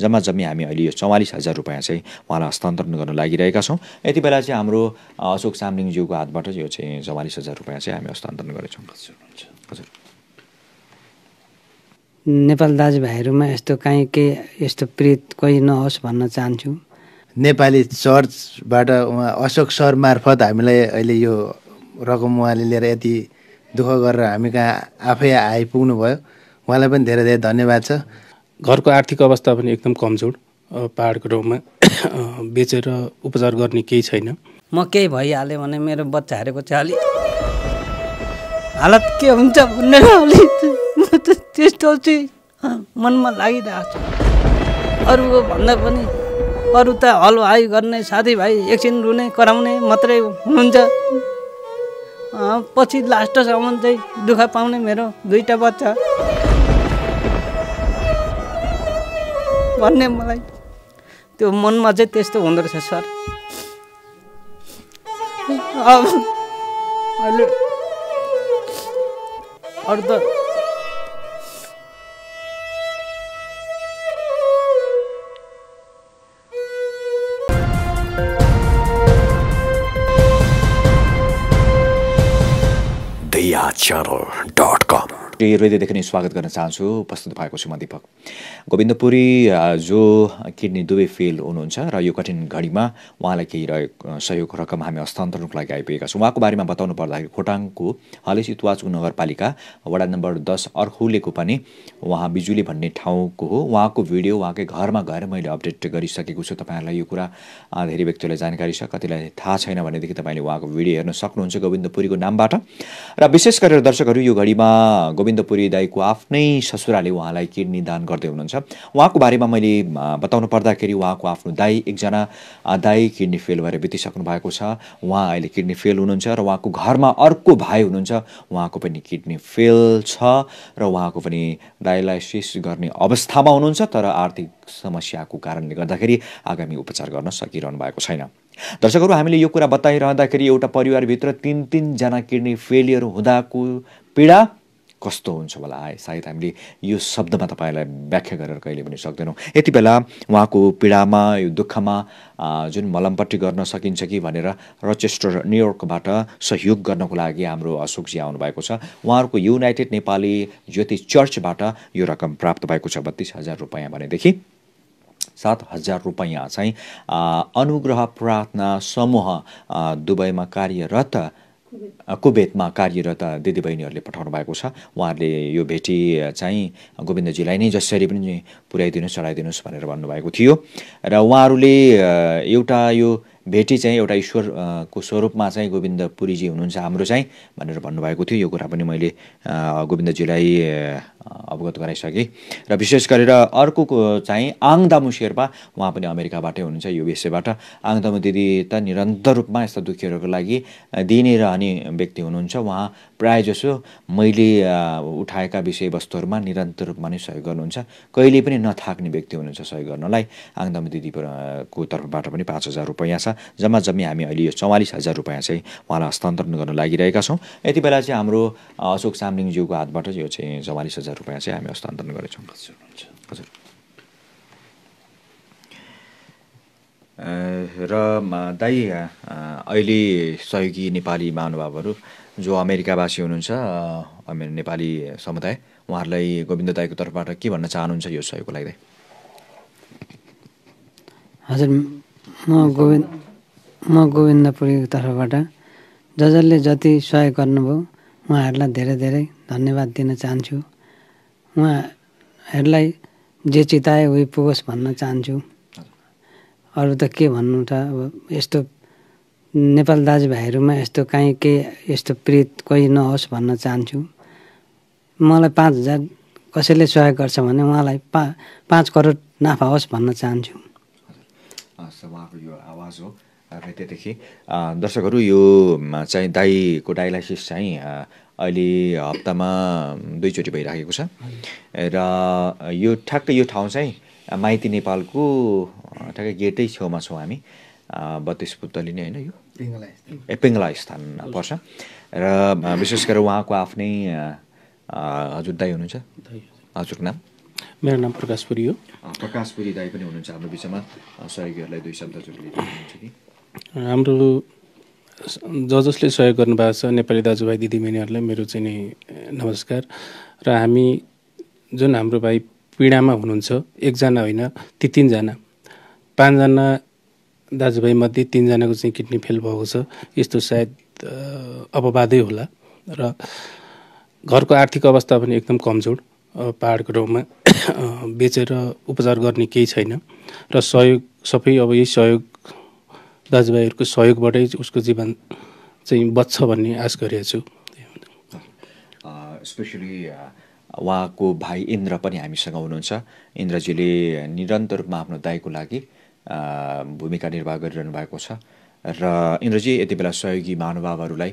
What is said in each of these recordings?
जम्मा जम्मी हामी अहिले यो चौवालिस हजार रुपियाँ चाहिँ उहाँलाई हस्तान्तरण गर्न लागिरहेका छौँ यति बेला चाहिँ हाम्रो अशोक चामलिङज्यूको हातबाट यो चाहिँ चौवालिस हजार रुपियाँ चाहिँ हामी हस्तान्तरण गरेछौँ हजुर नेपाल दाजुभाइहरूमा यस्तो काहीँ केही यस्तो प्रेत कोही नहोस् भन्न चाहन्छु नेपाली चर्चबाट उहाँ अशोक सर मार्फत हामीलाई अहिले यो रकम उहाँले लिएर यति दुःख गरेर हामी कहाँ आफै आइपुग्नुभयो उहाँलाई पनि धेरै धेरै धन्यवाद छ घरको आर्थिक अवस्था पनि एकदम कमजोर पाहाडको ठाउँमा बेचेर उपचार गर्ने केही छैन म केही भइहाल्यो भने मेरो बच्चा हारेको चाहिँ अलिक हालत के हुन्छ भनेर अलिक त्यस्तो चाहिँ मनमा लागिरहेको छ अरूको भन्दा पनि अरू त हलवाई गर्ने साथीभाइ एकछिन रुने कराउने मात्रै हुनुहुन्छ पछि लास्टसम्म चाहिँ दुःख पाउने मेरो दुईवटा बच्चा भन्ने मलाई त्यो मनमा चाहिँ त्यस्तो हुँदो रहेछ सर अब अहिले अरू त dot लोकप्रिय हृदयदेखि नै स्वागत गर्न चाहन्छु उपस्थित भएको छु म दिपक गोविन्दपुरी जो किडनी दुवै फेल हुनुहुन्छ र यो कठिन घडीमा उहाँलाई केही सहयोग रकम हामी हस्तान्तरणको लागि आइपुगेका छौँ उहाँको बारेमा बताउनु पर्दाखेरि खोटाङको हलेसितुवाचु नगरपालिका वडा नम्बर दस अर्खुलेको पनि उहाँ बिजुली भन्ने ठाउँको हो उहाँको भिडियो उहाँकै घरमा गएर मैले अपडेट गरिसकेको छु तपाईँहरूलाई यो कुरा धेरै व्यक्तिलाई जानकारी छ कतिलाई थाहा छैन भनेदेखि तपाईँले उहाँको भिडियो हेर्न सक्नुहुन्छ गोविन्दपुरीको नामबाट र विशेष गरेर दर्शकहरू यो घडीमा गोविन्द गोविन्दपुरी दाईको आफ्नै ससुराले उहाँलाई किडनी दान गर्दै हुनुहुन्छ उहाँको बारेमा मैले बताउनु पर्दाखेरि उहाँको आफ्नो दाई एकजना दाई किडनी फेल भएर बितिसक्नु भएको छ उहाँ अहिले किडनी फेल हुनुहुन्छ र उहाँको घरमा अर्को भाइ हुनुहुन्छ उहाँको पनि किडनी फेल छ र उहाँको पनि डायलाइसिस गर्ने अवस्थामा हुनुहुन्छ तर आर्थिक समस्याको कारणले गर्दाखेरि आगामी उपचार गर्न सकिरहनु भएको छैन दर्शकहरू हामीले यो कुरा बताइरहँदाखेरि एउटा परिवारभित्र तिन तिनजना किडनी फेलियर हुँदाको पीडा कस्तो हुन्छ होला आए सायद हामीले यो शब्दमा तपाईँलाई व्याख्या गरेर कहिले पनि सक्दैनौँ यति बेला उहाँको पीडामा यो दुःखमा जुन मलमपट्टि गर्न सकिन्छ कि भनेर रचेस्टर न्युयोर्कबाट सहयोग गर्नको लागि हाम्रो अशोकजी आउनुभएको छ उहाँहरूको युनाइटेड नेपाली ज्योति चर्चबाट यो रकम प्राप्त भएको छ बत्तिस हजार रुपियाँ भनेदेखि सात हजार रुपियाँ चाहिँ अनुग्रह प्रार्थना समूह दुबईमा कार्यरत कुवेतमा कार्यरत दिदीबहिनीहरूले पठाउनु भएको छ उहाँहरूले यो भेटी चाहिँ गोविन्दजीलाई नै जसरी पनि पुर्याइदिनुहोस् चढाइदिनुहोस् भनेर भन्नुभएको थियो र उहाँहरूले एउटा यो भेटी चाहिँ एउटा ईश्वरको स्वरूपमा चाहिँ गोविन्द पुरीजी हुनुहुन्छ हाम्रो चाहिँ भनेर भन्नुभएको थियो यो कुरा पनि मैले गोविन्दजीलाई अवगत गराइसके र विशेष गरेर अर्को चाहिँ आङ दामु शेर्पा उहाँ पनि अमेरिकाबाटै हुनुहुन्छ युएसएबाट आङ दामु दिदी त निरन्तर रूपमा यस्ता दुःखीहरूको लागि दिने रहने व्यक्ति हुनुहुन्छ उहाँ जसो मैले उठाएका विषयवस्तुहरूमा निरन्तर रूपमा नै सहयोग गर्नुहुन्छ कहिले पनि नथाक्ने व्यक्ति हुनुहुन्छ सहयोग गर्नलाई आङदामु दामु दिदीको तर्फबाट पनि पाँच हजार रुपियाँ छ जम्मा जम्मी हामी अहिले यो चौवालिस हजार रुपियाँ चाहिँ उहाँलाई हस्तान्तरण गर्न लागिरहेका छौँ यति बेला चाहिँ हाम्रो अशोक सामलिङज्यूको हातबाट यो चाहिँ चौवालिस हजार रुपियाँ चाहिँ हामी हस्तान्तरण गरेछौँ हजुर र दाई अहिले सहयोगी नेपाली महानुभावहरू जो अमेरिकावासी हुनुहुन्छ नेपाली समुदाय उहाँहरूलाई गोविन्द दाईको तर्फबाट के भन्न चाहनुहुन्छ यो सहयोगको लागि हजुर म गोविन्द म गोविन्दपुरीको तर्फबाट ज जसले जति सहयोग गर्नुभयो उहाँहरूलाई धेरै धेरै धन्यवाद दिन चाहन्छु उहाँहरूलाई जे चिताए उही पुगोस् भन्न चाहन्छु अरू त के भन्नु त अब यस्तो नेपाल दाजुभाइहरूमा यस्तो काहीँ के यस्तो प्रीत कोही नहोस् भन्न चाहन्छु मलाई पाँच हजार कसैले सहयोग गर्छ भने उहाँलाई पा पाँच करोड नाफा होस् भन्न चाहन्छु त्यहाँदेखि दर्शकहरू यो चाहिँ दाईको डायलाइसिस चाहिँ अहिले हप्तामा दुईचोटि भइराखेको छ र यो ठ्याक्कै यो ठाउँ चाहिँ माइती नेपालको ठ्याक्कै गेटै छेउमा छौँ हामी बत्तिस पुतली नै होइन यो ए पिङ्गला स्थान पर्छ र विशेष गरेर उहाँको आफ्नै हजुर दाई हुनुहुन्छ हजुरको नाम मेरो नाम प्रकाश पुरी हो प्रकाश पुरी दाई पनि हुनुहुन्छ हाम्रो विषयमा सहयोगीहरूलाई दुई शब्द हाम्रो ज जसले सहयोग गर्नुभएको छ नेपाली दाजुभाइ दिदीबहिनीहरूलाई मेरो चाहिँ नि नमस्कार र हामी जुन हाम्रो भाइ पीडामा हुनुहुन्छ एकजना होइन ती तिनजना पाँचजना दाजुभाइमध्ये तिनजनाको चाहिँ किडनी फेल भएको छ यस्तो सायद अपवादै होला र घरको आर्थिक अवस्था पनि एकदम कमजोर पाहाडको ठाउँमा बेचेर उपचार गर्ने केही छैन र सहयोग सबै अब यही सहयोग दाजुभाइहरूको सहयोगबाटै उसको जीवन चाहिँ बच्छ भन्ने आश गरेको छु स्पेसली उहाँको भाइ इन्द्र पनि हामीसँग हुनुहुन्छ इन्द्रजीले निरन्तर रूपमा आफ्नो दाईको लागि भूमिका निर्वाह गरिरहनु भएको छ र इन्द्रजी यति बेला सहयोगी महानुभावहरूलाई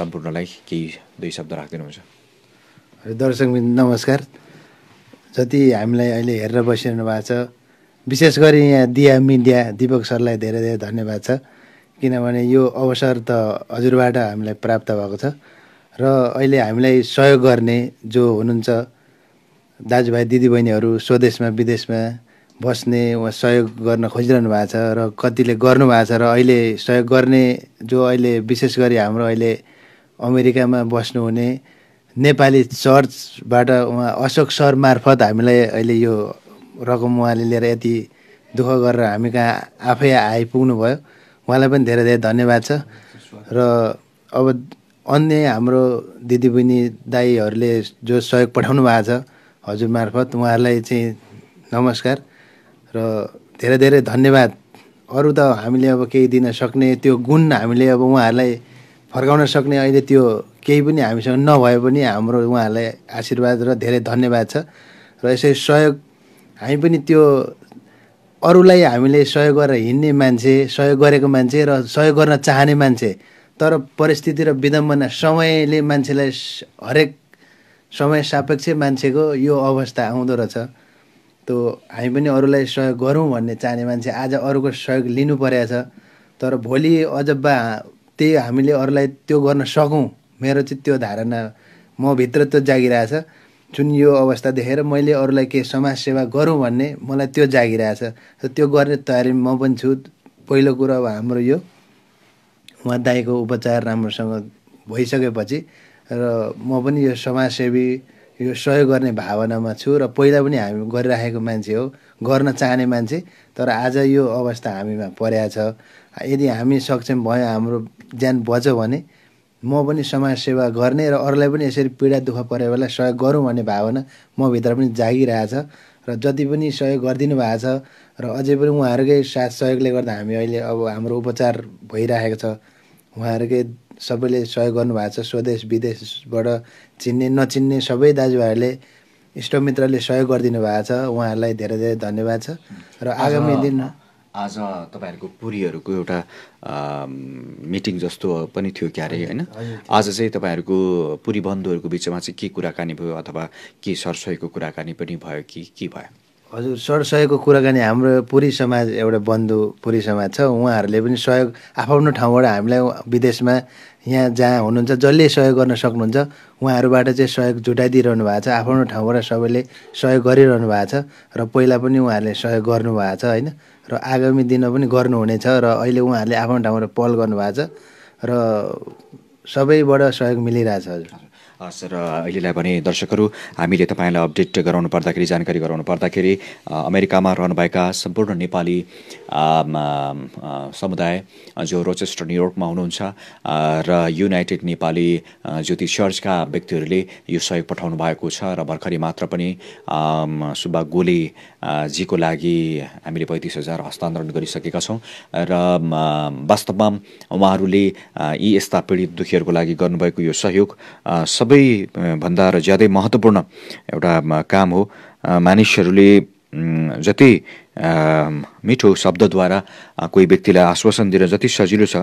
सम्पूर्णलाई केही दुई शब्द राखिदिनुहुन्छ दर्शक नमस्कार जति हामीलाई अहिले हेरेर बसिरहनु भएको छ विशेष गरी यहाँ दिया मिडिया दिपक सरलाई धेरै धेरै धन्यवाद छ किनभने यो अवसर त हजुरबाट हामीलाई प्राप्त भएको छ र अहिले हामीलाई सहयोग गर्ने जो हुनुहुन्छ दाजुभाइ दिदीबहिनीहरू स्वदेशमा विदेशमा बस्ने वा सहयोग गर्न खोजिरहनु भएको छ र कतिले गर्नुभएको छ र अहिले सहयोग गर्ने जो अहिले विशेष गरी हाम्रो अहिले अमेरिकामा बस्नुहुने नेपाली चर्चबाट उहाँ अशोक सर मार्फत हामीलाई अहिले यो रकम उहाँले लिएर यति दुःख गरेर हामी कहाँ आफै आइपुग्नु भयो उहाँलाई पनि धेरै धेरै धन्यवाद छ र अब अन्य हाम्रो दिदीबहिनी दाईहरूले जो सहयोग पठाउनु भएको छ हजुर मार्फत उहाँहरूलाई चाहिँ नमस्कार र धेरै धेरै धन्यवाद अरू त हामीले अब केही दिन सक्ने त्यो गुण हामीले अब उहाँहरूलाई फर्काउन सक्ने अहिले त्यो केही पनि हामीसँग नभए पनि हाम्रो उहाँहरूलाई आशीर्वाद र धेरै धन्यवाद छ र यसरी सहयोग हामी पनि त्यो अरूलाई हामीले सहयोग गरेर हिँड्ने मान्छे सहयोग गरेको मान्छे र सहयोग गर्न चाहने मान्छे तर परिस्थिति र विदम्बना समयले मान्छेलाई हरेक समय सापेक्ष मान्छेको यो अवस्था आउँदो रहेछ त्यो हामी पनि अरूलाई सहयोग गरौँ भन्ने चाहने मान्छे आज अरूको सहयोग लिनु परेको छ तर भोलि अझ बा त्यही हामीले अरूलाई त्यो गर्न सकौँ मेरो चाहिँ त्यो धारणा म भित्र त्यो जागिरहेछ जुन यो अवस्था देखेर मैले अरूलाई केही समाजसेवा गरौँ भन्ने मलाई त्यो जागिरहेछ र त्यो गर्ने तयारी म पनि छु पहिलो कुरो अब हाम्रो यो उहाँ दाईको उपचार राम्रोसँग भइसकेपछि र म पनि यो समाजसेवी यो सहयोग गर्ने भावनामा छु र पहिला पनि हामी गरिराखेको मान्छे हो गर्न चाहने मान्छे तर आज यो अवस्था हामीमा परेको छ यदि हामी सक्षम भयो हाम्रो ज्यान बच्यो भने म पनि समाजसेवा गर्ने र अरूलाई पनि यसरी पीडा दुःख परेको बेला सहयोग गरौँ भन्ने भावना म भित्र पनि जागिरहेछ र जति पनि सहयोग गरिदिनु भएको छ र अझै पनि उहाँहरूकै साथ सहयोगले गर्दा हामी अहिले अब हाम्रो उपचार भइरहेको छ उहाँहरूकै सबैले सहयोग गर्नुभएको छ स्वदेश विदेशबाट चिन्ने नचिन्ने सबै दाजुभाइहरूले इष्टमित्रले सहयोग गरिदिनु भएको छ उहाँहरूलाई धेरै धेरै धन्यवाद छ र आगामी दिनमा आज तपाईँहरूको पुरीहरूको एउटा मिटिङ जस्तो पनि थियो क्यारे होइन आज चाहिँ तपाईँहरूको पुरी बन्धुहरूको बिचमा चाहिँ के कुराकानी भयो अथवा के सरसयको कुराकानी पनि भयो कि के भयो हजुर सरसहयोगको कुराकानी हाम्रो पुरी समाज एउटा बन्धु पुरी समाज छ उहाँहरूले पनि सहयोग आफ्नो ठाउँबाट हामीलाई विदेशमा यहाँ जहाँ हुनुहुन्छ जसले सहयोग गर्न सक्नुहुन्छ उहाँहरूबाट चाहिँ सहयोग जुटाइदिइरहनु भएको छ आफ्नो ठाउँबाट सबैले सहयोग गरिरहनु भएको छ र पहिला पनि उहाँहरूले सहयोग गर्नुभएको छ होइन र आगामी दिनमा पनि गर्नुहुनेछ र अहिले उहाँहरूले आफ्नो ठाउँबाट पहल गर्नुभएको छ र सबैबाट सहयोग मिलिरहेछ हजुर सर अहिलेलाई भने दर्शकहरू हामीले तपाईँलाई अपडेट गराउनु पर्दाखेरि जानकारी गराउनु पर्दाखेरि अमेरिकामा रहनुभएका सम्पूर्ण नेपाली समुदाय जो रोचेस्टर न्युयोर्कमा हुनुहुन्छ र युनाइटेड नेपाली ज्योतिष चर्चका व्यक्तिहरूले यो सहयोग पठाउनु भएको छ र भर्खरै मात्र पनि सुब्बा गोलेजीको लागि हामीले पैँतिस हजार हस्तान्तरण गरिसकेका छौँ र वास्तवमा उहाँहरूले यी यस्ता पीडित दुखीहरूको लागि गर्नुभएको यो सहयोग सबैभन्दा र ज्यादै महत्त्वपूर्ण एउटा काम हो मानिसहरूले जति मिठो शब्दद्वारा कोही व्यक्तिलाई आश्वासन दिएर जति सजिलो छ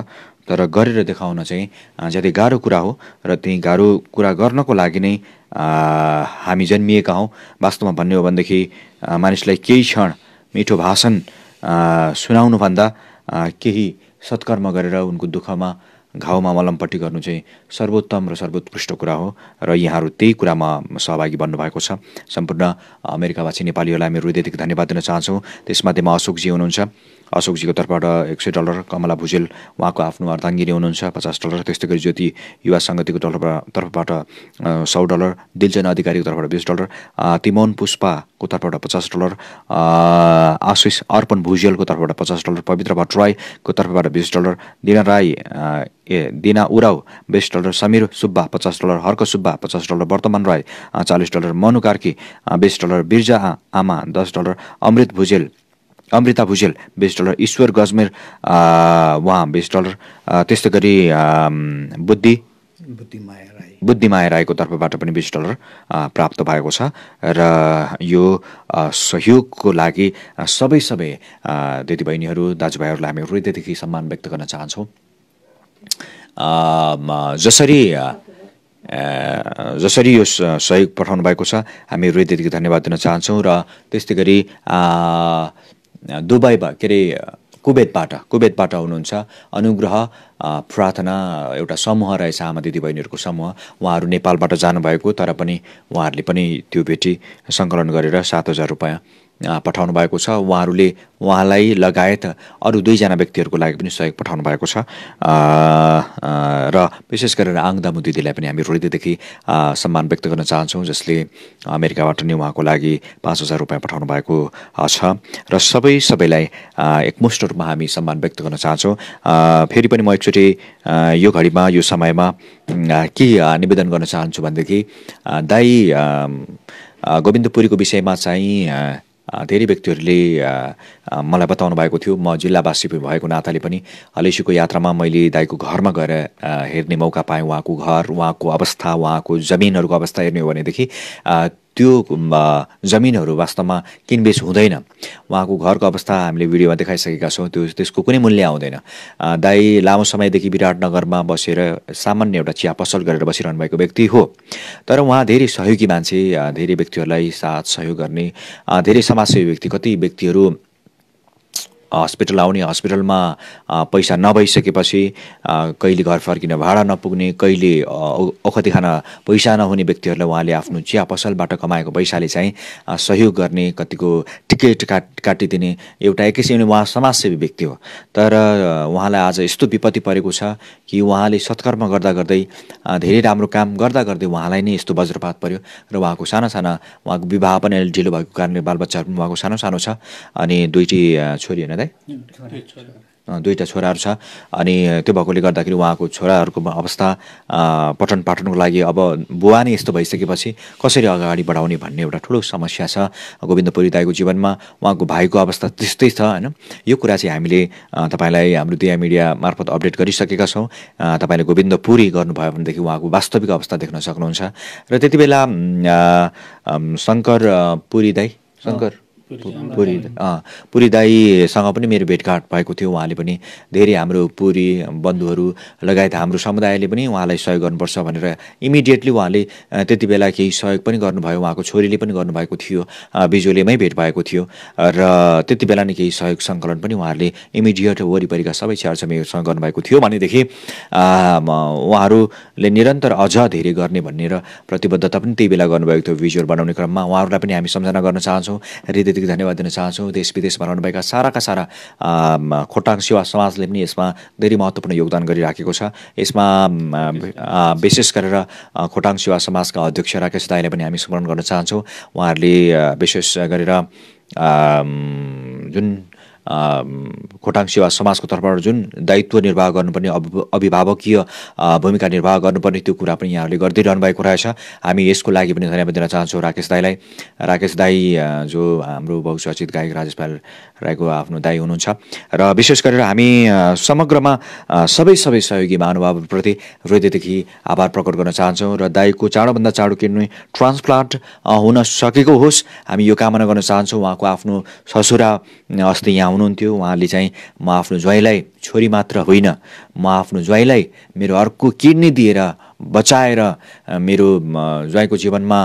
तर गरेर देखाउन चाहिँ ज्यादै गाह्रो कुरा हो र त्यही गाह्रो कुरा गर्नको लागि नै हामी जन्मिएका हौँ वास्तवमा भन्ने हो भनेदेखि मानिसलाई केही क्षण मिठो भाषण सुनाउनुभन्दा केही सत्कर्म गरेर उनको दुःखमा घाउमा मलमपट्टि गर्नु चाहिँ सर्वोत्तम र सर्वोत्कृष्ट कुरा हो र यहाँहरू त्यही कुरामा सहभागी बन्नुभएको छ सम्पूर्ण अमेरिकावासी नेपालीहरूलाई हामी हृदयदेखि धन्यवाद दिन चाहन्छौँ त्यसमध्येमा अशोकजी हुनुहुन्छ अशोकजीको तर्फबाट एक सय डलर कमला भुजेल उहाँको आफ्नो अर्धाङ्गिनी हुनुहुन्छ पचास डलर त्यस्तै गरी ज्योति युवा सङ्गतिको तर्फबाट तर्फबाट सौ डलर दिलजन अधिकारीको तर्फबाट बिस डलर तिमोन पुष्पा को तर्फबाट पचास डलर आशिष अर्पण भुजेलको तर्फबाट पचास डलर पवित्र भट्टराईको तर्फबाट बिस डलर दिना राई ए दिना उराव बिस डलर समीर सुब्बा पचास डलर हर्क सुब्बा पचास डलर वर्तमान राई चालिस डलर मनु कार्की बिस डलर बिर्जा आमा दस डलर अमृत भुजेल अमृता भुजेल बिस डलर ईश्वर गजमेर उहाँ बिस डलर त्यस्तै गरी बुद्धि माया बुद्धिमाया राईको तर्फबाट पनि बिस डलर प्राप्त भएको छ र यो सहयोगको लागि सबै सबै दिदीबहिनीहरू दाजुभाइहरूलाई हामी हृदयदेखि सम्मान व्यक्त गर्न चाहन्छौँ जसरी जसरी यो सहयोग पठाउनु भएको छ हामी हृदयदेखि धन्यवाद दिन चाहन्छौँ र त्यस्तै गरी दुबईमा के अरे कुवेतबाट कुवेतबाट हुनुहुन्छ अनुग्रह प्रार्थना एउटा समूह रहेछ आमा दिदीबहिनीहरूको समूह उहाँहरू नेपालबाट जानुभएको तर पनि उहाँहरूले पनि त्यो भेटी सङ्कलन गरेर सात हजार रुपियाँ पठाउनु भएको छ उहाँहरूले उहाँलाई लगायत अरू दुईजना व्यक्तिहरूको लागि पनि सहयोग पठाउनु भएको छ र विशेष गरेर आङदामु दिदीलाई पनि हामी हृदयदेखि सम्मान व्यक्त गर्न चाहन्छौँ जसले अमेरिकाबाट नै उहाँको लागि पाँच हजार रुपियाँ पठाउनु भएको छ र सबै सबैलाई एकमुष्ट रूपमा हामी सम्मान व्यक्त गर्न चाहन्छौँ फेरि पनि म एकचोटि यो घडीमा यो समयमा के निवेदन गर्न चाहन्छु भनेदेखि दाई गोविन्दपुरीको विषयमा चाहिँ धेरै व्यक्तिहरूले मलाई बताउनु भएको थियो म जिल्लावासी भएको नाताले पनि हलेसीको यात्रामा मैले दाईको घरमा गएर हेर्ने मौका पाएँ उहाँको घर उहाँको अवस्था उहाँको जमिनहरूको अवस्था हेर्ने हो भनेदेखि त्यो जमिनहरू वास्तवमा किनबेच हुँदैन उहाँको घरको अवस्था हामीले भिडियोमा देखाइसकेका छौँ त्यो त्यसको कुनै मूल्य आउँदैन दाई लामो समयदेखि विराटनगरमा बसेर सामान्य एउटा चिया पसल गरेर बसिरहनु भएको व्यक्ति हो तर उहाँ धेरै सहयोगी मान्छे धेरै व्यक्तिहरूलाई साथ सहयोग गर्ने धेरै समाजसेवी व्यक्ति कति व्यक्तिहरू हस्पिटल आउने हस्पिटलमा पैसा नभइसकेपछि कहिले घर फर्किन भाडा नपुग्ने कहिले औखती खान पैसा नहुने व्यक्तिहरूलाई उहाँले आफ्नो चिया पसलबाट कमाएको पैसाले चाहिँ सहयोग गर्ने कतिको टिकट काट काटिदिने एउटा एकैछिन उहाँ समाजसेवी व्यक्ति हो तर उहाँलाई आज यस्तो विपत्ति परेको छ कि उहाँले सत्कर्म गर्दा गर्दै धेरै राम्रो काम गर्दा गर्दै उहाँलाई नै यस्तो वज्रपात पर्यो र उहाँको साना साना उहाँको विवाह पनि अहिले ढिलो भएको कारणले बालबच्चाहरू पनि उहाँको सानो सानो छ अनि दुइटी छोरी होइन है दुईवटा छोराहरू छ अनि त्यो भएकोले गर्दाखेरि उहाँको छोराहरूको अवस्था पठन पाठनको लागि अब बुवा नै यस्तो भइसकेपछि कसरी अगाडि बढाउने भन्ने एउटा ठुलो समस्या छ गोविन्द पुरी दाईको जीवनमा उहाँको भाइको अवस्था त्यस्तै छ होइन यो कुरा चाहिँ हामीले तपाईँलाई हाम्रो दिया मिडिया मार्फत अपडेट गरिसकेका छौँ तपाईँले गोविन्द पुरी गर्नुभयो भनेदेखि उहाँको वास्तविक अवस्था देख्न सक्नुहुन्छ र त्यति बेला शङ्कर पुरी दाई शङ्कर पुरी पुरी दाईसँग पनि मेरो भेटघाट भएको थियो उहाँले पनि धेरै हाम्रो पुरी बन्धुहरू लगायत हाम्रो समुदायले पनि उहाँलाई सहयोग गर्नुपर्छ भनेर इमिडिएटली उहाँले त्यति बेला केही सहयोग पनि गर्नुभयो उहाँको छोरीले पनि गर्नुभएको थियो बिजुलीमै भेट भएको थियो र त्यति बेला नै केही सहयोग सङ्कलन पनि उहाँहरूले इमिडिएट वरिपरिका सबै छ्याछमेहरूसँग गर्नुभएको थियो भनेदेखि उहाँहरूले निरन्तर अझ धेरै गर्ने भन्ने र प्रतिबद्धता पनि त्यही बेला गर्नुभएको थियो भिजुअल बनाउने क्रममा उहाँहरूलाई पनि हामी सम्झना गर्न चाहन्छौँ हृदय हार्दिक धन्यवाद दिन चाहन्छौँ देश विदेशमा रहनुभएका साराका सारा खोटाङ सेवा समाजले पनि यसमा धेरै महत्त्वपूर्ण योगदान गरिराखेको छ यसमा विशेष गरेर खोटाङ सेवा समाजका अध्यक्ष राकेश दाईले पनि हामी स्मरण गर्न चाहन्छौँ उहाँहरूले विशेष गरेर जुन खोटाङ सेवा समाजको तर्फबाट जुन दायित्व निर्वाह गर्नुपर्ने अभिभावकीय भूमिका निर्वाह गर्नुपर्ने त्यो कुरा पनि यहाँहरूले गर्दै रहनु भएको रहेछ हामी यसको लागि पनि धन्यवाद दिन चाहन्छौँ राकेश दाईलाई राकेश दाई जो हाम्रो बहुचर्चित गायक राजेश पाल राईको आफ्नो दाई हुनुहुन्छ र विशेष गरेर हामी समग्रमा सबै सबै सहयोगी महानुभावप्रति हृदयदेखि आभार प्रकट गर्न चाहन्छौँ र दाईको चाँडोभन्दा चाँडो किन्ने ट्रान्सप्लान्ट हुन सकेको होस् हामी यो कामना गर्न चाहन्छौँ उहाँको आफ्नो ससुरा अस्ति यहाँ हुनुहुन्थ्यो उहाँले चाहिँ म आफ्नो ज्वाइँलाई छोरी मात्र होइन म आफ्नो ज्वाइँलाई मेरो अर्को किडनी दिएर बचाएर मेरो ज्वाइँको जीवनमा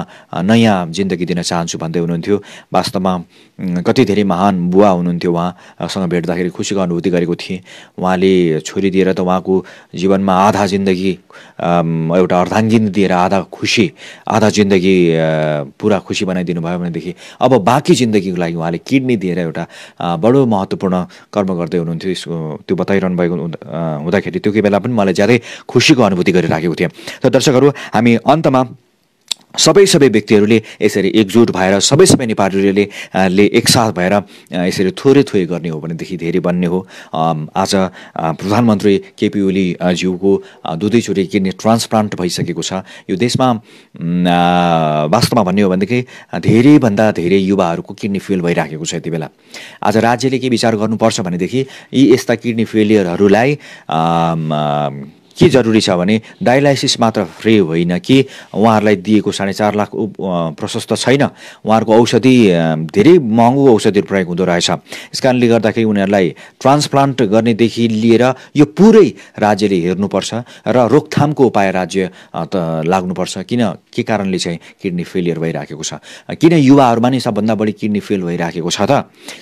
नयाँ जिन्दगी दिन चाहन्छु भन्दै हुनुहुन्थ्यो वास्तवमा कति धेरै महान बुवा हुनुहुन्थ्यो उहाँसँग भेट्दाखेरि खुसीको अनुभूति गरेको थिएँ उहाँले छोरी दिएर त उहाँको जीवनमा आधा जिन्दगी एउटा अर्धाङ्गिनी दिएर आधा खुसी आधा जिन्दगी पुरा खुसी बनाइदिनु भयो भनेदेखि अब बाँकी जिन्दगीको लागि उहाँले किडनी दिएर एउटा बडो महत्त्वपूर्ण कर्म गर्दै हुनुहुन्थ्यो त्यो बताइरहनु भएको हुँदा गर्दाखेरि त्यो बेला पनि मलाई ज्यादै खुसीको अनुभूति गरिराखेको थिएँ त दर्शकहरू हामी अन्तमा सबै सबै व्यक्तिहरूले यसरी एकजुट भएर सबै सबै नेपालीहरूले ले एकसाथ भएर यसरी थोरै थोरै गर्ने हो भनेदेखि धेरै बन्ने हो आज प्रधानमन्त्री केपी ओली ज्यूको दुधैचोरी किडनी ट्रान्सप्लान्ट भइसकेको छ यो देशमा वास्तवमा भन्ने हो भनेदेखि धेरैभन्दा धेरै युवाहरूको किडनी फेल भइराखेको छ यति बेला आज राज्यले के विचार गर्नुपर्छ भनेदेखि यी यस्ता किडनी फेलियरहरूलाई के जरुरी छ भने डायलाइसिस मात्र फ्री होइन कि उहाँहरूलाई दिएको साढे चार लाख प्रशस्त छैन उहाँहरूको औषधि धेरै महँगो औषधि प्रयोग हुँदो रहेछ यस कारणले गर्दाखेरि उनीहरूलाई ट्रान्सप्लान्ट गर्नेदेखि लिएर यो पुरै राज्यले हेर्नुपर्छ र रोकथामको उपाय राज्य त लाग्नुपर्छ किन के कारणले चाहिँ किडनी फेलियर भइराखेको छ किन युवाहरूमा नै सबभन्दा बढी किडनी फेल भइराखेको छ त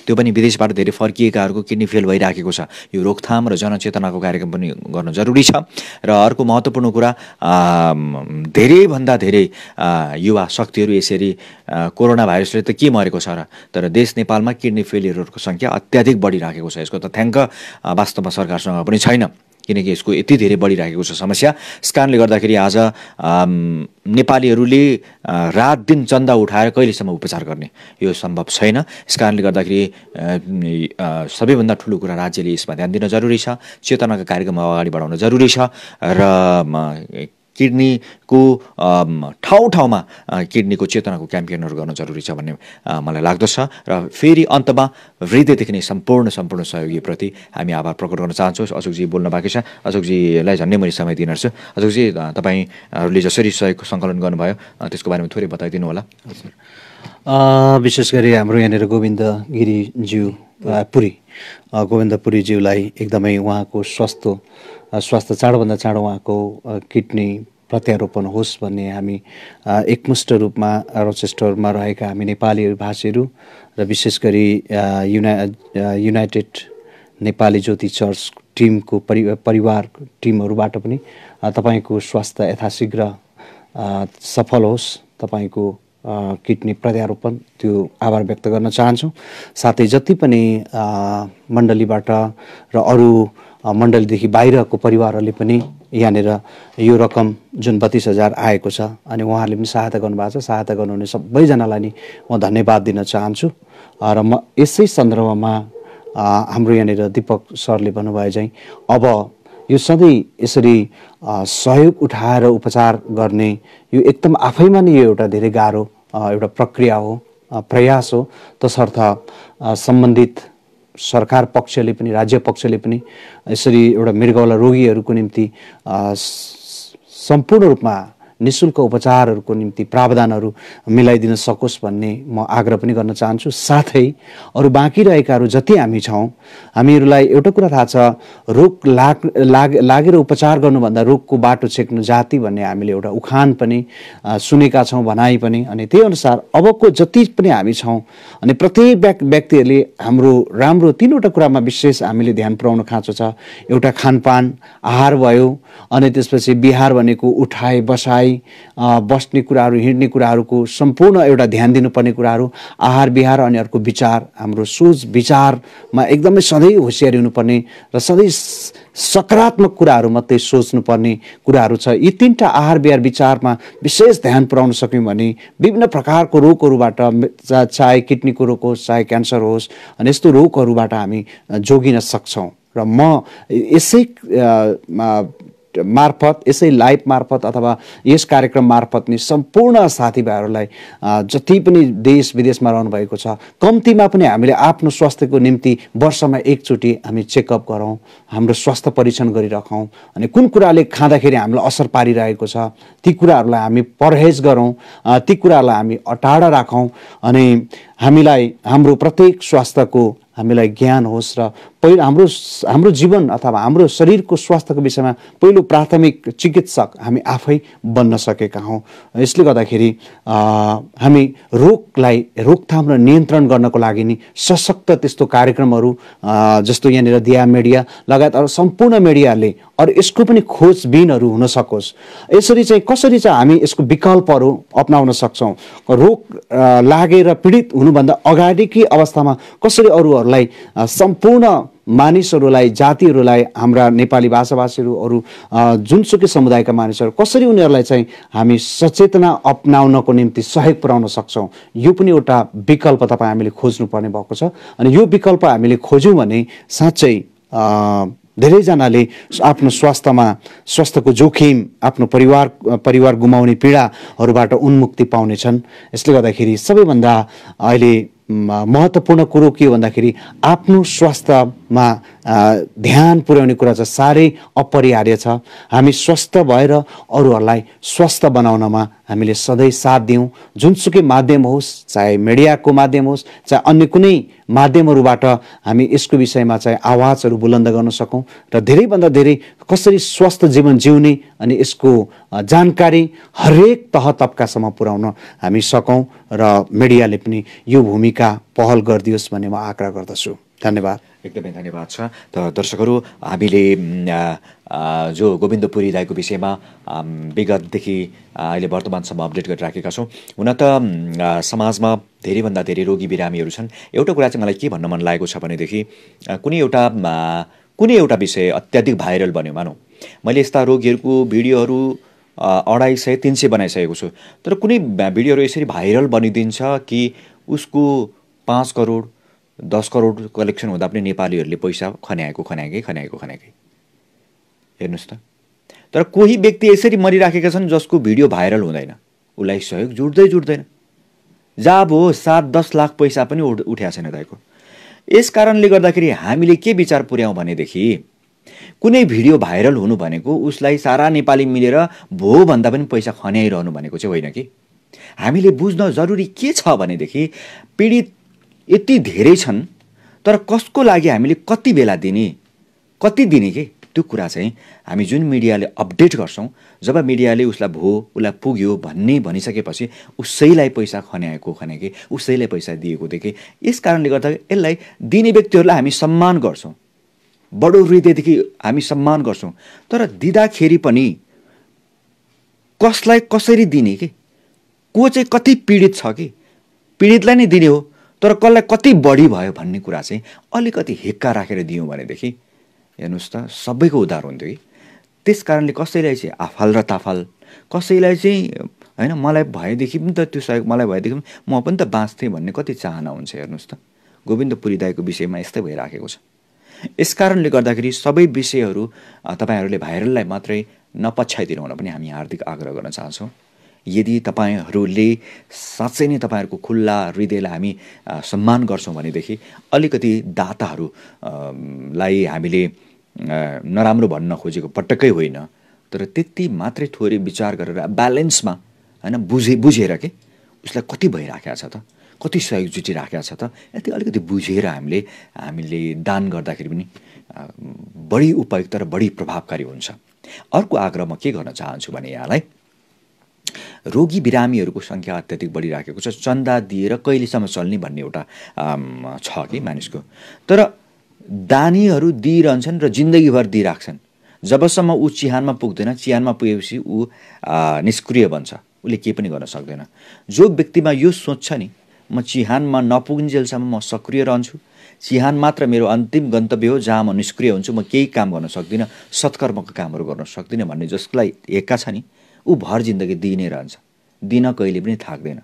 त्यो पनि विदेशबाट धेरै फर्किएकाहरूको किडनी फेल भइराखेको छ यो रोकथाम र जनचेतनाको कार्यक्रम पनि गर्न जरुरी छ र अर्को महत्त्वपूर्ण कुरा धेरैभन्दा धेरै युवा शक्तिहरू यसरी कोरोना भाइरसले त के मरेको छ र तर देश नेपालमा किडनी फेलियरहरूको सङ्ख्या अत्याधिक बढिराखेको छ यसको त थ्याङ्क वास्तवमा सरकारसँग पनि छैन किनकि यसको यति धेरै बढिरहेको छ समस्या यस कारणले गर्दाखेरि आज नेपालीहरूले रात दिन चन्दा उठाएर कहिलेसम्म उपचार गर्ने यो सम्भव छैन यस कारणले गर्दाखेरि सबैभन्दा ठुलो कुरा राज्यले यसमा ध्यान दिन जरुरी छ चेतनाका कार्यक्रम अगाडि बढाउन जरुरी छ र किडनीको ठाउँ ठाउँमा किडनीको चेतनाको क्याम्पेनहरू गर्न जरुरी छ भन्ने मलाई लाग्दछ र फेरि अन्तमा हृदयदेखि नै सम्पूर्ण सम्पूर्ण सहयोगीप्रति हामी आभार प्रकट गर्न चाहन्छौँ अशोकजी बोल्न बाँकी छ अशोकजीलाई झन्डै मैले समय दिन छु अशोकजी तपाईँहरूले जसरी सहयोगको सङ्कलन गर्नुभयो त्यसको बारेमा थोरै बताइदिनु होला विशेष गरी हाम्रो यहाँनिर गोविन्द गिरिज्यू पुरी गोविन्दपुरीज्यूलाई एकदमै उहाँको स्वास्थ्य स्वास्थ्य चाँडोभन्दा चाँडो उहाँको किडनी प्रत्यारोपण होस् भन्ने हामी एकमुष्ट रूपमा रोचेस्टरमा रहेका हामी नेपाली भाषीहरू र विशेष गरी युना युनाइटेड नेपाली ज्योति चर्च टिमको परि परिवार टिमहरूबाट पनि तपाईँको स्वास्थ्य यथाशीघ्र सफल होस् तपाईँको किडनी प्रत्यारोपण त्यो आभार व्यक्त गर्न चाहन्छौँ साथै जति पनि मण्डलीबाट र अरू मण्डलीदेखि बाहिरको परिवारहरूले पनि यहाँनिर यो रकम जुन बत्तिस हजार आएको छ अनि उहाँहरूले पनि सहायता गर्नुभएको छ सहायता गर्नुहुने सबैजनालाई नि म धन्यवाद दिन चाहन्छु र म यसै सन्दर्भमा हाम्रो यहाँनिर दिपक सरले भन्नुभयो चाहिँ अब यो सधैँ यसरी सहयोग उठाएर उपचार गर्ने यो एकदम आफैमा नै यो एउटा धेरै गाह्रो एउटा प्रक्रिया हो प्रयास हो तसर्थ सम्बन्धित सरकार पक्षले पनि राज्य पक्षले पनि यसरी एउटा मृगौला रोगीहरूको निम्ति सम्पूर्ण रूपमा नि शुल्क उपचारहरूको निम्ति प्रावधानहरू मिलाइदिन सकोस् भन्ने म आग्रह पनि गर्न चाहन्छु साथै अरू बाँकी रहेकाहरू जति हामी छौँ हामीहरूलाई एउटा कुरा थाहा छ रोग लाग लाग लागेर उपचार गर्नुभन्दा रोगको बाटो छेक्नु जाति भन्ने हामीले एउटा उखान पनि सुनेका छौँ भनाइ पनि अनि त्यही अनुसार अबको जति पनि हामी छौँ अनि प्रत्येक व्यक् व्यक्तिहरूले हाम्रो राम्रो तिनवटा कुरामा विशेष हामीले ध्यान पुऱ्याउनु खाँचो छ एउटा खानपान आहार भयो अनि त्यसपछि बिहार भनेको उठाए बसाइ हामीलाई बस्ने कुराहरू हिँड्ने कुराहरूको सम्पूर्ण एउटा ध्यान दिनुपर्ने कुराहरू आहार विहार अनि अर्को विचार हाम्रो सोच विचारमा एकदमै सधैँ होसियारी हुनुपर्ने र सधैँ सकारात्मक कुराहरू मात्रै सोच्नुपर्ने कुराहरू छ यी तिनवटा आहार विहार विचारमा विशेष ध्यान पुऱ्याउन सक्यौँ भने विभिन्न प्रकारको रोगहरूबाट चाहे किडनीको रोग होस् चाहे क्यान्सर होस् अनि यस्तो रोगहरूबाट हामी जोगिन सक्छौँ र म यसै मार्फत यसै लाइभ मार्फत अथवा यस कार्यक्रम मार्फत नि सम्पूर्ण साथीभाइहरूलाई जति पनि देश विदेशमा रहनुभएको छ कम्तीमा पनि हामीले आफ्नो स्वास्थ्यको निम्ति वर्षमा एकचोटि हामी चेकअप गरौँ हाम्रो स्वास्थ्य परीक्षण गरिराखौँ अनि कुन कुराले खाँदाखेरि हामीलाई असर पारिरहेको छ ती कुराहरूलाई हामी परहेज गरौँ ती कुराहरूलाई हामी अटाडा राखौँ अनि हामीलाई हाम्रो प्रत्येक स्वास्थ्यको हामीलाई ज्ञान होस् र पहिलो हाम्रो हाम्रो जीवन अथवा हाम्रो शरीरको स्वास्थ्यको विषयमा पहिलो प्राथमिक चिकित्सक हामी आफै बन्न सकेका हौँ यसले गर्दाखेरि हामी रोगलाई रोकथाम र नियन्त्रण गर्नको लागि नि सशक्त त्यस्तो कार्यक्रमहरू जस्तो यहाँनिर दिया मिडिया लगायत अरू सम्पूर्ण मिडियाले अरू यसको पनि खोजबिनहरू हुन सकोस् यसरी चाहिँ कसरी चाहिँ हामी यसको विकल्पहरू अप्नाउन सक्छौँ रोग लागेर पीडित हुनुभन्दा अगाडिकै अवस्थामा कसरी अरूहरूलाई सम्पूर्ण मानिसहरूलाई जातिहरूलाई हाम्रा नेपाली भाषाभाषीहरू अरू जुनसुकै समुदायका मानिसहरू कसरी उनीहरूलाई चाहिँ हामी सचेतना अप्नाउनको निम्ति सहयोग पुर्याउन सक्छौँ यो पनि एउटा विकल्प तपाईँ हामीले खोज्नुपर्ने भएको छ अनि यो विकल्प हामीले खोज्यौँ भने साँच्चै धेरैजनाले आफ्नो स्वास्थ्यमा स्वास्थ्यको जोखिम आफ्नो परिवार परिवार गुमाउने पीडाहरूबाट उन्मुक्ति पाउनेछन् यसले गर्दाखेरि सबैभन्दा अहिले महत्त्वपूर्ण कुरो के हो भन्दाखेरि आफ्नो स्वास्थ्यमा ध्यान पुर्याउने कुरा चाहिँ साह्रै अपरिहार्य छ हामी स्वस्थ भएर अरूहरूलाई स्वस्थ बनाउनमा हामीले सधैँ साथ दिउँ जुनसुकै माध्यम होस् चाहे मिडियाको माध्यम होस् चाहे अन्य कुनै माध्यमहरूबाट हामी यसको विषयमा चाहिँ आवाजहरू बुलन्द गर्न सकौँ र धेरैभन्दा धेरै कसरी स्वस्थ जीवन जिउने अनि यसको जानकारी हरेक तह तब्कासम्म पुर्याउन हामी सकौँ र मिडियाले पनि यो भूमिका पहल गरिदियोस् भन्ने म आग्रह गर्दछु धन्यवाद एकदमै धन्यवाद छ त दर्शकहरू हामीले जो गोविन्दपुरी राईको विषयमा विगतदेखि अहिले वर्तमानसम्म अपडेट गरिराखेका छौँ हुन त समाजमा धेरैभन्दा धेरै रोगी बिरामीहरू छन् एउटा कुरा चाहिँ मलाई के भन्न मन लागेको छ भनेदेखि कुनै एउटा कुनै एउटा विषय अत्याधिक भाइरल बन्यो मानौँ मैले यस्ता रोगीहरूको भिडियोहरू अढाई सय तिन सय बनाइसकेको छु तर कुनै भिडियोहरू यसरी भाइरल बनिदिन्छ कि उसको पाँच करोड दस करोड कलेक्सन हुँदा पनि नेपालीहरूले पैसा खन्याएको खन्याएकै खन्याएको खन्याएकै हेर्नुहोस् त तर कोही व्यक्ति यसरी मरिराखेका छन् जसको भिडियो भाइरल हुँदैन उसलाई सहयोग जुट्दै जुट्दैन जा भो सात दस लाख पैसा पनि उठ उठ्याएको छैन तपाईँको यस कारणले गर्दाखेरि हामीले के विचार पुर्यायौँ भनेदेखि कुनै भिडियो भाइरल हुनु भनेको उसलाई सारा नेपाली मिलेर भो भन्दा पनि पैसा खन्याइरहनु भनेको चाहिँ होइन कि हामीले बुझ्न जरुरी के छ भनेदेखि पीडित यति धेरै छन् तर कसको लागि हामीले कति बेला दिने कति दिने के त्यो कुरा चाहिँ हामी जुन मिडियाले अपडेट गर्छौँ जब मिडियाले उसलाई भयो उसलाई पुग्यो भन्ने भनिसकेपछि उसैलाई पैसा खन्याएको खन्याएके उसैलाई पैसा दिएको देखेँ यस कारणले गर्दा यसलाई दिने व्यक्तिहरूलाई हामी सम्मान गर्छौँ बडो हृदयदेखि हामी सम्मान गर्छौँ तर दिँदाखेरि पनि कसलाई कसरी दिने के को चाहिँ कति पीडित छ कि पीडितलाई नै दिने हो तर कसलाई कति बढी भयो भन्ने कुरा चाहिँ अलिकति हिक्का राखेर दियौँ भनेदेखि हेर्नुहोस् त सबैको उद्धार हुन्थ्यो कि त्यस कारणले कसैलाई चाहिँ आफाल र ताफाल कसैलाई चाहिँ होइन मलाई भएदेखि पनि त त्यो सहयोग मलाई भएदेखि पनि म पनि त बाँच्थेँ भन्ने कति चाहना हुन्छ हेर्नुहोस् त गोविन्द पुरी दाईको विषयमा यस्तै भइराखेको छ यस कारणले गर्दाखेरि सबै विषयहरू तपाईँहरूले भाइरललाई मात्रै नपछ्याइदिनु हुन पनि हामी हार्दिक आग्रह गर्न चाहन्छौँ यदि तपाईँहरूले साँच्चै नै तपाईँहरूको खुल्ला हृदयलाई हामी सम्मान गर्छौँ भनेदेखि अलिकति दाताहरूलाई हामीले नराम्रो भन्न खोजेको पटक्कै होइन तर त्यति मात्रै थोरै विचार गरेर ब्यालेन्समा होइन बुझे बुझेर के उसलाई कति भइराखेको छ त कति सहयोग जुटिराखेको छ त यति अलिकति बुझेर हामीले हामीले दान गर्दाखेरि पनि बढी उपयुक्त र बढी प्रभावकारी हुन्छ अर्को आग्रह म के गर्न चाहन्छु भने यहाँलाई रोगी बिरामीहरूको सङ्ख्या अत्याधिक बढिराखेको छ चन्दा दिएर कहिलेसम्म चल्ने भन्ने एउटा छ कि मानिसको तर दानीहरू दिइरहन्छन् र जिन्दगीभर दिइराख्छन् जबसम्म ऊ चिहानमा पुग्दैन चिहानमा पुगेपछि ऊ निष्क्रिय बन्छ उसले केही पनि गर्न सक्दैन जो व्यक्तिमा यो सोच्छ नि म चिहानमा नपुग्नेजेलसम्म म सक्रिय रहन्छु चिहान मात्र मेरो अन्तिम गन्तव्य हो जहाँ म निष्क्रिय हुन्छु म केही काम गर्न सक्दिनँ सत्कर्मको कामहरू गर्न सक्दिनँ भन्ने जसलाई हेक्का छ नि ऊ भर जिन्दगी दिइ नै रहन्छ दिन कहिले पनि थाक्दैन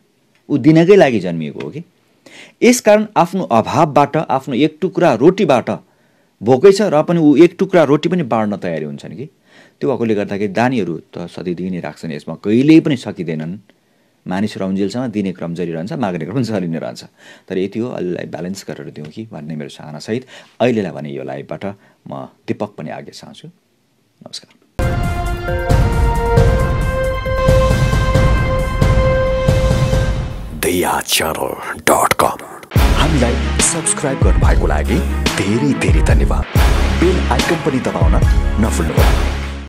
ऊ दिनकै लागि जन्मिएको हो कि यसकारण आफ्नो अभावबाट आफ्नो एक टुक्रा रोटीबाट भोकै छ र पनि ऊ एक टुक्रा रोटी पनि बाँड्न तयारी हुन्छन् कि त्यो भएकोले गर्दाखेरि दानीहरू त सधैँ दिइ नै राख्छन् यसमा कहिल्यै पनि सकिँदैनन् मानिसहरू रम्जेलसँग दिने क्रम जरी रहन्छ माग्ने क्रम जरि नै रहन्छ तर यति हो अहिलेलाई ब्यालेन्स गरेर दिउँ कि भन्ने मेरो चाहनासहित अहिलेलाई भने यो लाइभबाट म दिपक पनि आज्ञा चाहन्छु नमस्कार हामीलाई सब्सक्राइब गर्नुभएको लागि धेरै धेरै धन्यवाद बेल आइकन पनि दबाउन नभुल्नुहोला